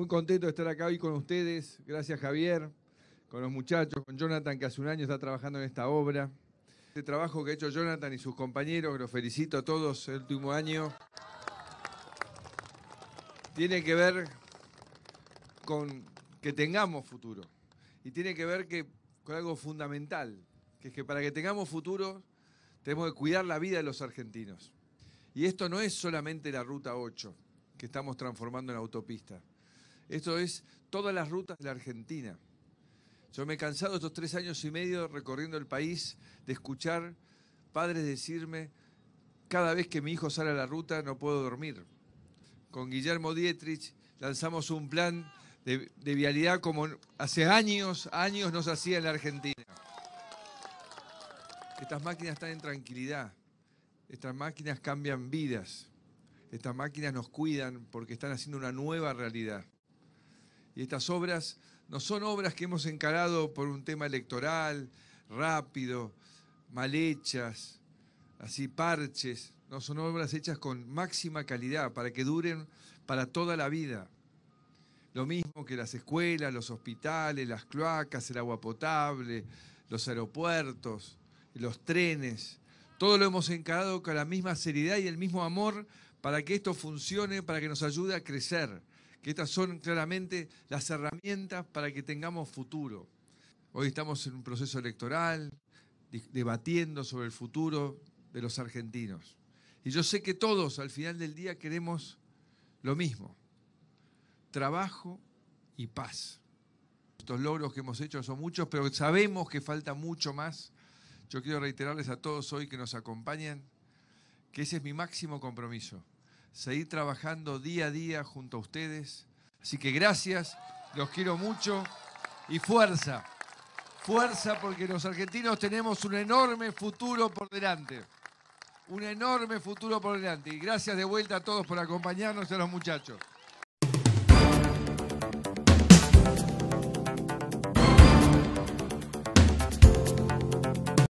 muy contento de estar acá hoy con ustedes. Gracias Javier, con los muchachos, con Jonathan, que hace un año está trabajando en esta obra. Este trabajo que ha hecho Jonathan y sus compañeros, los felicito a todos el último año, tiene que ver con que tengamos futuro. Y tiene que ver que, con algo fundamental, que es que para que tengamos futuro tenemos que cuidar la vida de los argentinos. Y esto no es solamente la Ruta 8, que estamos transformando en autopista. Esto es todas las rutas de la Argentina. Yo me he cansado estos tres años y medio recorriendo el país de escuchar padres decirme, cada vez que mi hijo sale a la ruta no puedo dormir. Con Guillermo Dietrich lanzamos un plan de, vialidad como hace años, años nos hacía en la Argentina. Estas máquinas están en tranquilidad, estas máquinas cambian vidas, estas máquinas nos cuidan porque están haciendo una nueva realidad. Y estas obras no son obras que hemos encarado por un tema electoral, rápido, mal hechas, así parches. No, son obras hechas con máxima calidad para que duren para toda la vida. Lo mismo que las escuelas, los hospitales, las cloacas, el agua potable, los aeropuertos, los trenes. Todo lo hemos encarado con la misma seriedad y el mismo amor para que esto funcione, para que nos ayude a crecer que estas son claramente las herramientas para que tengamos futuro. Hoy estamos en un proceso electoral, debatiendo sobre el futuro de los argentinos. Y yo sé que todos al final del día queremos lo mismo, trabajo y paz. Estos logros que hemos hecho son muchos, pero sabemos que falta mucho más. Yo quiero reiterarles a todos hoy que nos acompañan que ese es mi máximo compromiso, seguir trabajando día a día junto a ustedes. Así que gracias, los quiero mucho y fuerza, fuerza porque los argentinos tenemos un enorme futuro por delante, un enorme futuro por delante. Y gracias de vuelta a todos por acompañarnos y a los muchachos.